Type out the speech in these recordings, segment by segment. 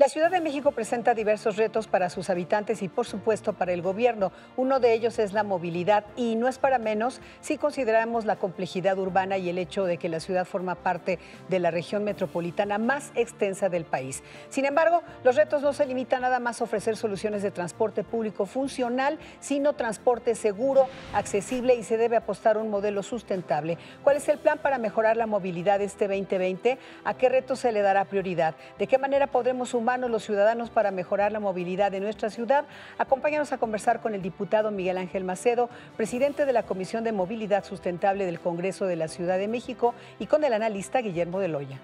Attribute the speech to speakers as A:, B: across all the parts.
A: La Ciudad de México presenta diversos retos para sus habitantes y por supuesto para el gobierno. Uno de ellos es la movilidad y no es para menos si consideramos la complejidad urbana y el hecho de que la ciudad forma parte de la región metropolitana más extensa del país. Sin embargo, los retos no se limitan nada más a ofrecer soluciones de transporte público funcional, sino transporte seguro, accesible y se debe apostar a un modelo sustentable. ¿Cuál es el plan para mejorar la movilidad este 2020? ¿A qué retos se le dará prioridad? ¿De qué manera podremos sumar los ciudadanos para mejorar la movilidad de nuestra ciudad. Acompáñanos a conversar con el diputado Miguel Ángel Macedo, presidente de la Comisión de Movilidad Sustentable del Congreso de la Ciudad de México y con el analista Guillermo de Loya.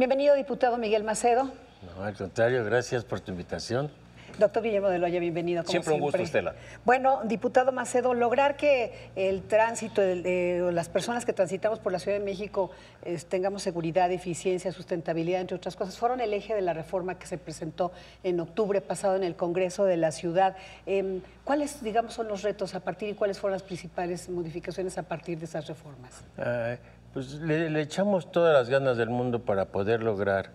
A: Bienvenido, diputado Miguel Macedo.
B: No, al contrario, gracias por tu invitación.
A: Doctor Guillermo de Loya, bienvenido. siempre, un gusto, Estela. Bueno, diputado Macedo, lograr que el tránsito, de eh, las personas que transitamos por la Ciudad de México tengamos seguridad, eficiencia, sustentabilidad, entre otras cosas, fueron el eje de la reforma que se presentó en octubre pasado en el Congreso de la Ciudad. Em, ¿Cuáles, digamos, son los retos a partir y cuáles fueron las principales modificaciones a partir de esas reformas?
B: Ah, pues le, echamos todas las ganas del mundo para poder lograr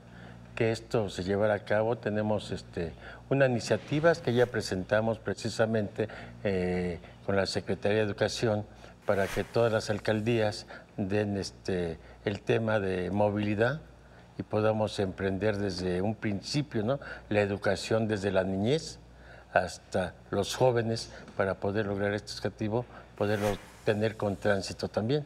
B: que esto se llevara a cabo. Tenemos este, unas iniciativas que ya presentamos precisamente eh, con la Secretaría de Educación para que todas las alcaldías den este, el tema de movilidad y podamos emprender desde un principio ¿no? la educación desde la niñez hasta los jóvenes para poder lograr este objetivo, poderlo tener con tránsito también.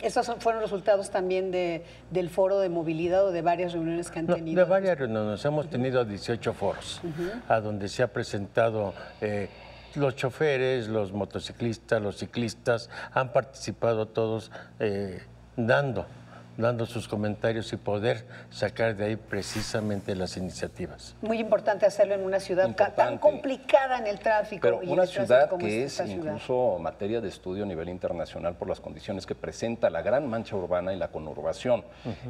A: Esos fueron resultados también de, del foro de movilidad o de varias reuniones que han tenido.
B: De varias reuniones. Hemos tenido 18 foros a donde se ha presentado... Eh, los choferes, los motociclistas, los ciclistas han participado todos eh, dando dando sus comentarios y poder sacar de ahí precisamente las iniciativas.
A: Muy importante hacerlo en una ciudad tan complicada en el tráfico. Pero y una ciudad que es incluso
B: materia de estudio a nivel
C: internacional por las condiciones que presenta la gran mancha urbana y la conurbación.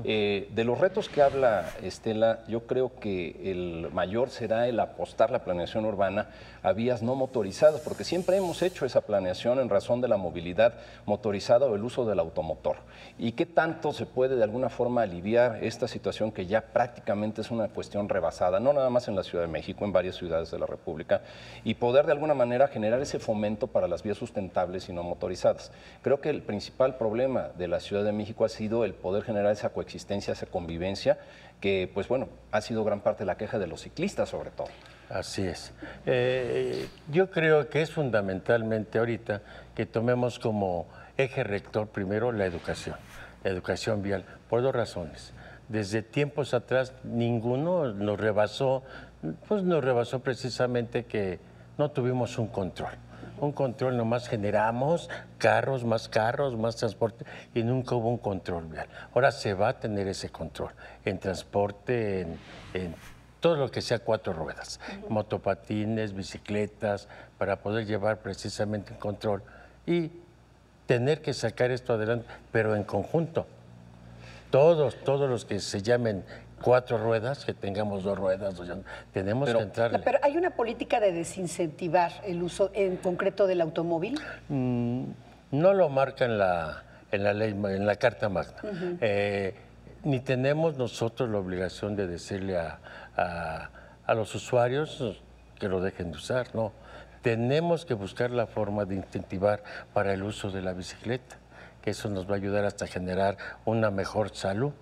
C: Eh, de los retos que habla Estela, yo creo que el mayor será el apostar la planeación urbana a vías no motorizadas, porque siempre hemos hecho esa planeación en razón de la movilidad motorizada o el uso del automotor. ¿Y qué tanto se puede de alguna forma aliviar esta situación que ya prácticamente es una cuestión rebasada, no nada más en la Ciudad de México, en varias ciudades de la República, y poder de alguna manera generar ese fomento para las vías sustentables y no motorizadas. Creo que el principal problema de la Ciudad de México ha sido el poder generar esa coexistencia, esa
B: convivencia, que pues bueno, ha sido gran parte de la queja de los ciclistas sobre todo. Así es. Eh, yo creo que es fundamentalmente ahorita que tomemos como eje rector primero la educación educación vial, por dos razones. Desde tiempos atrás ninguno nos rebasó, pues nos rebasó precisamente que no tuvimos un control. Un control nomás generamos carros, más carros, más transporte y nunca hubo un control vial. Ahora se va a tener ese control en transporte, en, todo lo que sea cuatro ruedas, motopatines, bicicletas, para poder llevar precisamente un control y tener que sacar esto adelante, pero en conjunto. Todos, todos los que se llamen cuatro ruedas, que tengamos dos ruedas, tenemos que entrar.
A: Pero hay una política de desincentivar el uso en concreto del automóvil.
B: Mm, no lo marca en la, en la ley, en la Carta Magna. Eh, ni tenemos nosotros la obligación de decirle a los usuarios que lo dejen de usar, no tenemos que buscar la forma de incentivar para el uso de la bicicleta, que eso nos va a ayudar hasta generar una mejor salud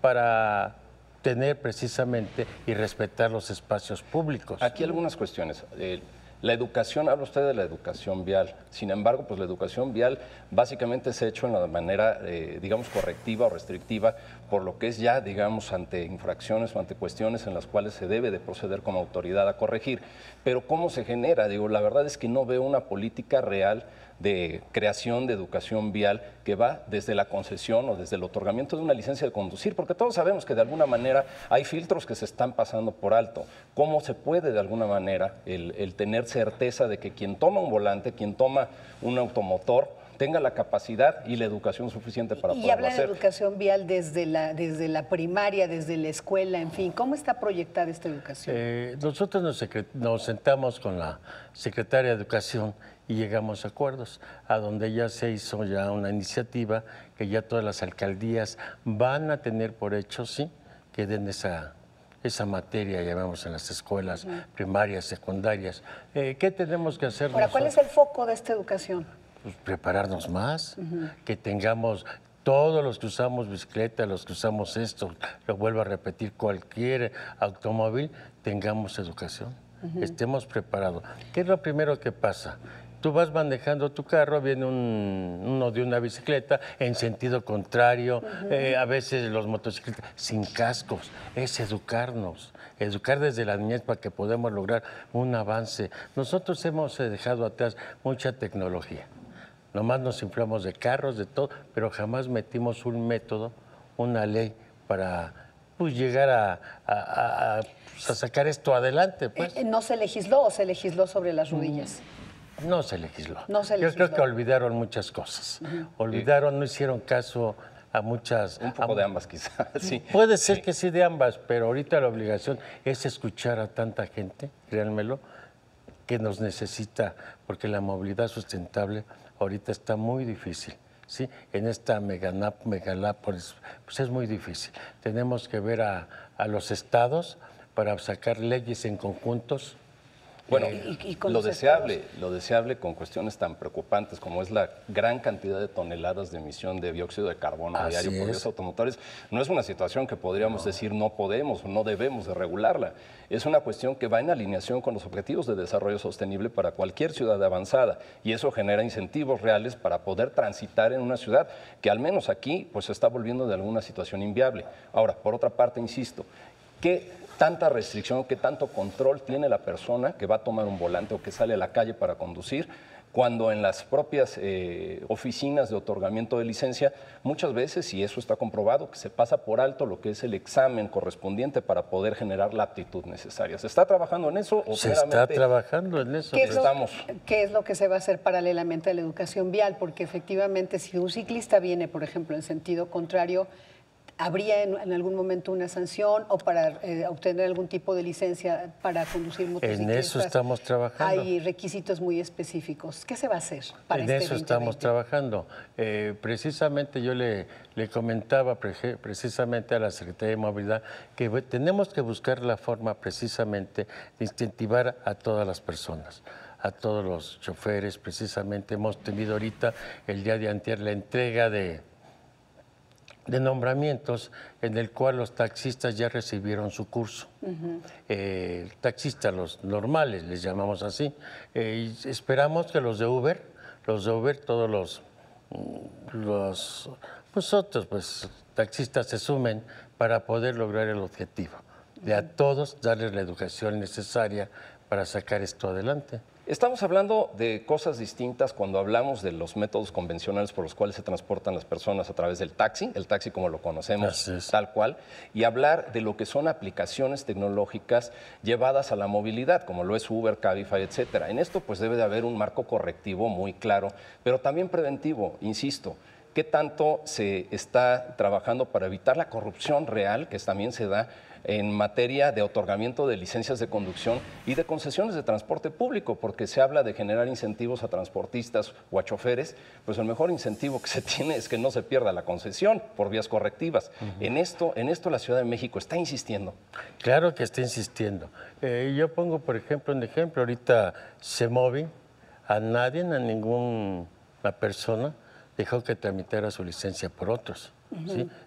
B: para tener precisamente y respetar los espacios públicos. Aquí algunas
C: cuestiones. Eh, la educación, habla usted de la educación vial. Sin embargo, pues la educación vial básicamente se ha hecho en la manera, eh, digamos, correctiva o restrictiva, por lo que es ya, digamos, ante infracciones o ante cuestiones en las cuales se debe de proceder como autoridad a corregir. Pero ¿cómo se genera? Digo, la verdad es que no veo una política real de creación de educación vial que va desde la concesión o desde el otorgamiento de una licencia de conducir, porque todos sabemos que de alguna manera hay filtros que se están pasando por alto. ¿Cómo se puede de alguna manera el, el tener certeza de que quien toma un volante, quien toma un automotor, tenga la capacidad y la educación suficiente para poder. Y habla de
A: educación vial desde la, desde la primaria, desde la escuela, en fin. ¿Cómo está proyectada esta educación?
B: Eh, nosotros nos, sentamos con la secretaria de Educación y llegamos a acuerdos, a donde ya se hizo ya una iniciativa que ya todas las alcaldías van a tener por hecho, sí, que den esa esa materia, ya en las escuelas primarias, secundarias. Eh, ¿Qué tenemos que hacer? Ahora, ¿cuál es
A: el foco de esta educación?
B: Pues prepararnos más, que tengamos todos los que usamos bicicleta, los que usamos esto, lo vuelvo a repetir, cualquier automóvil, tengamos educación, estemos preparados. ¿Qué es lo primero que pasa? Tú vas manejando tu carro, viene un, uno de una bicicleta en sentido contrario, eh, a veces los motocicletas sin cascos. Es educarnos, educar desde la niñez para que podamos lograr un avance. Nosotros hemos eh, dejado atrás mucha tecnología. Nomás nos inflamos de carros, de todo, pero jamás metimos un método, una ley para pues, llegar pues, a, sacar esto adelante. Pues. Eh,
A: no se legisló o se legisló sobre las mm. rodillas.
B: No se legisló. Yo creo que olvidaron muchas cosas. Olvidaron, no hicieron caso a muchas... Un poco de ambas quizás, sí. Puede ser que sí de ambas, pero ahorita la obligación es escuchar a tanta gente, créanmelo, que nos necesita, porque la movilidad sustentable ahorita está muy difícil. ¿sí? En esta meganap, pues es muy difícil. Tenemos que ver a, a los estados para sacar leyes en conjuntos bueno, lo
C: deseable, lo deseable con cuestiones tan preocupantes como es la gran cantidad de toneladas de emisión de dióxido de carbono a diario por los automotores, no es una situación que podríamos decir no podemos o no debemos de regularla. Es una cuestión que va en alineación con los objetivos de desarrollo sostenible para cualquier ciudad avanzada y eso genera incentivos reales para poder transitar en una ciudad que al menos aquí pues se está volviendo de alguna situación inviable. Ahora, por otra parte, insisto, ¿qué tanta restricción, que tanto control tiene la persona que va a tomar un volante o que sale a la calle para conducir, cuando en las propias eh, oficinas de otorgamiento de licencia muchas veces, y eso está comprobado, que se pasa por alto lo que es el examen correspondiente para poder generar la aptitud necesaria. ¿Se está trabajando en eso? O se está
B: trabajando en eso. estamos?
A: ¿Qué es lo que se va a hacer paralelamente a la educación vial? Porque efectivamente si un ciclista viene, por ejemplo, en sentido contrario, ¿Habría en, algún momento una sanción o para eh, obtener algún tipo de licencia para conducir motocicletas? En eso estamos
B: trabajando. Hay
A: requisitos muy específicos. ¿Qué se va a hacer para En este eso estamos
B: trabajando. Eh, precisamente yo le, le comentaba precisamente a la Secretaría de Movilidad que tenemos que buscar la forma precisamente de incentivar a todas las personas a todos los choferes, precisamente hemos tenido ahorita el día de antier la entrega de, de nombramientos en el cual los taxistas ya recibieron su curso. Eh, taxistas, los normales, les llamamos así. Eh, esperamos que los de Uber, los de Uber, todos los, mm, los pues, otros pues, taxistas se sumen para poder lograr el objetivo de a todos darles la educación necesaria para sacar esto adelante. Estamos hablando de cosas distintas cuando hablamos de los métodos convencionales
C: por los cuales se transportan las personas a través del taxi, el taxi como lo conocemos tal cual, y hablar de lo que son aplicaciones tecnológicas llevadas a la movilidad, como lo es Uber, Cabify, etcétera. En esto pues debe de haber un marco correctivo muy claro, pero también preventivo, insisto qué tanto se está trabajando para evitar la corrupción real que también se da en materia de otorgamiento de licencias de conducción y de concesiones de transporte público, porque se habla de generar incentivos a transportistas o a choferes, pues el mejor incentivo que se tiene es que no se pierda la concesión por vías correctivas. En esto, la Ciudad
B: de México está insistiendo. Claro que está insistiendo. Eh, yo pongo, por ejemplo, un ejemplo, ahorita se mueve a nadie, a ninguna persona, dejó que tramitara su licencia por otros.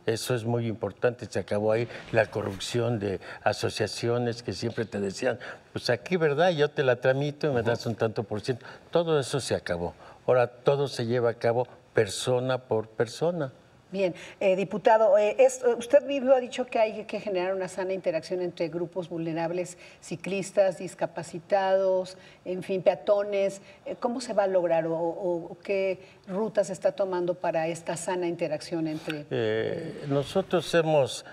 B: Eso es muy importante. Se acabó ahí la corrupción de asociaciones que siempre te decían, pues aquí, ¿verdad? Yo te la tramito y me das un tanto por ciento. Todo eso se acabó. Ahora todo se lleva a cabo persona por persona.
A: Bien, eh, diputado, eh, eh, usted mismo ha dicho que hay que generar una sana interacción entre grupos vulnerables, ciclistas, discapacitados, en fin, peatones. ¿Cómo se va a lograr o, o, qué rutas está tomando para esta sana interacción entre...
B: nosotros hemos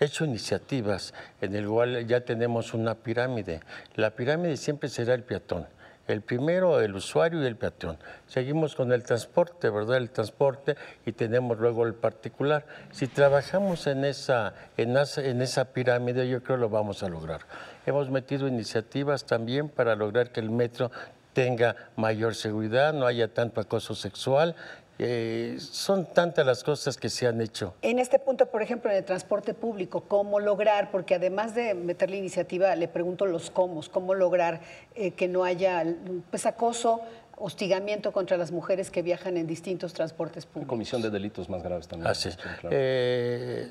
B: hecho iniciativas en el cual ya tenemos una pirámide. La pirámide siempre será el peatón el primero, el usuario y el peatón. Seguimos con el transporte, ¿verdad? El transporte y tenemos luego el particular. Si trabajamos en esa, en en esa pirámide, yo creo que lo vamos a lograr. Hemos metido iniciativas también para lograr que el metro tenga mayor seguridad, no haya tanto acoso sexual, eh, son tantas las cosas que se han hecho.
A: En este punto, por ejemplo, en el transporte público, ¿cómo lograr? Porque además de meter la iniciativa, le pregunto los cómo, ¿cómo lograr eh, que no haya pues, acoso, hostigamiento contra las mujeres que viajan en distintos transportes públicos?
C: Comisión de delitos más graves también. Así ah, es.
B: Eh,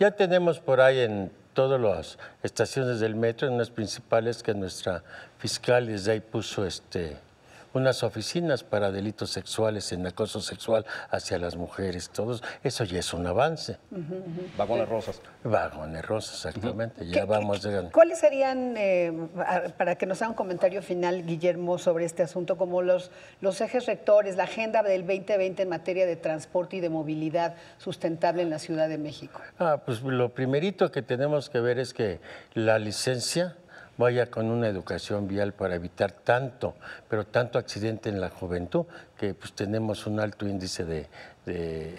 B: ya tenemos por ahí en todas las estaciones del metro, en las principales que nuestra fiscal desde ahí puso este unas oficinas para delitos sexuales en acoso sexual hacia las mujeres, todos, eso ya es un avance. Vagones rosas. Vagones rosas, exactamente, ya vamos
A: ¿Cuáles serían, eh, para que nos haga un comentario final, Guillermo, sobre este asunto, como los, los ejes rectores, la agenda del 2020 en materia de transporte y de movilidad sustentable en la Ciudad de México?
B: Ah, pues lo primerito que tenemos que ver es que la licencia vaya con una educación vial para evitar tanto, pero tanto accidente en la juventud, que pues tenemos un alto índice de,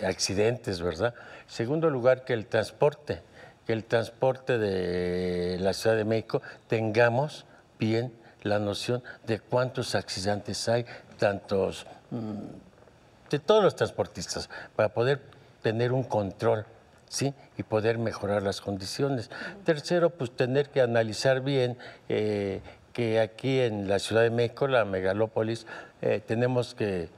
B: accidentes, ¿verdad? Segundo lugar, que el transporte, que el transporte de la Ciudad de México tengamos bien la noción de cuántos accidentes hay, tantos mm, de todos los transportistas, para poder tener un control y poder mejorar las condiciones. Tercero, pues tener que analizar bien eh, que aquí en la Ciudad de México, la megalópolis, eh, tenemos que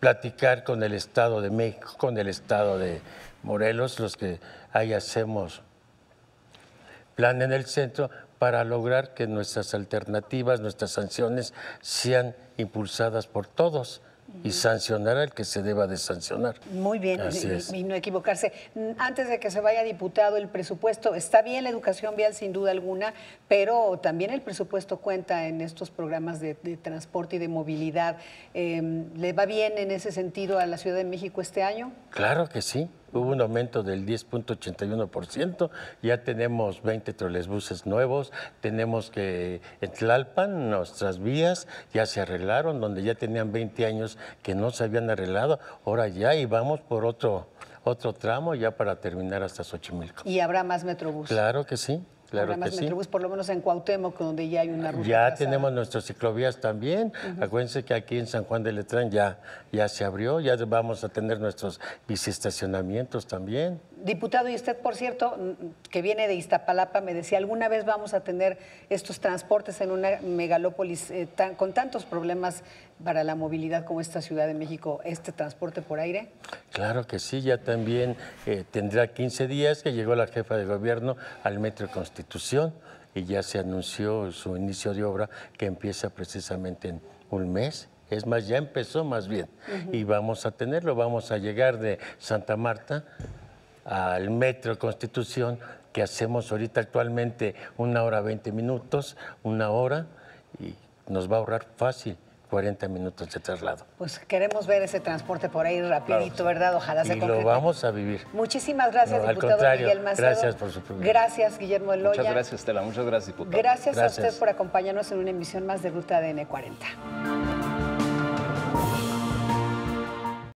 B: platicar con el Estado de México, con el Estado de Morelos, los que ahí hacemos plan en el centro para lograr que nuestras alternativas, nuestras sanciones sean impulsadas por todos y sancionar al que se deba de sancionar. Muy bien, y,
A: no equivocarse. Antes de que se vaya diputado, el presupuesto, está bien la educación vial sin duda alguna, pero también el presupuesto cuenta en estos programas de, transporte y de movilidad. Em, ¿Le va bien en ese sentido a la Ciudad de México este año?
B: Claro que sí hubo un aumento del 10.81%, ya tenemos 20 trolebuses nuevos, tenemos que en Tlalpan nuestras vías ya se arreglaron, donde ya tenían 20 años que no se habían arreglado, ahora ya y vamos por otro, otro tramo ya para terminar hasta Xochimilco.
A: ¿Y habrá más metrobús? Claro que sí por lo menos en Cuauhtémoc, donde ya hay una ruta. Ya
B: tenemos nuestras ciclovías también. Acuérdense que aquí en San Juan de Letrán ya, ya se abrió, ya vamos a tener nuestros biciestacionamientos también.
A: Diputado, y usted, por cierto, que viene de Iztapalapa, me decía, ¿alguna vez vamos a tener estos transportes en una megalópolis eh, con tantos problemas para la movilidad como esta Ciudad de México, este transporte por aire?
B: Claro que sí, ya también eh, tendrá 15 días que llegó la jefa de gobierno al Metro Constitución y ya se anunció su inicio de obra que empieza precisamente en un mes. Es más, ya empezó más bien. Y vamos a tenerlo, vamos a llegar de Santa Marta al Metro Constitución, que hacemos ahorita actualmente una hora 20 minutos, una hora, y nos va a ahorrar fácil 40 minutos de traslado.
A: Pues queremos ver ese transporte por ahí rapidito, ¿verdad? Ojalá se y lo
B: vamos a vivir.
A: Muchísimas gracias, diputado Miguel Gracias por
C: su Gracias,
A: Guillermo Eloya. Muchas
C: gracias, Estela. Muchas gracias, diputado. Gracias, a usted por
A: acompañarnos en una emisión más de Ruta DN40.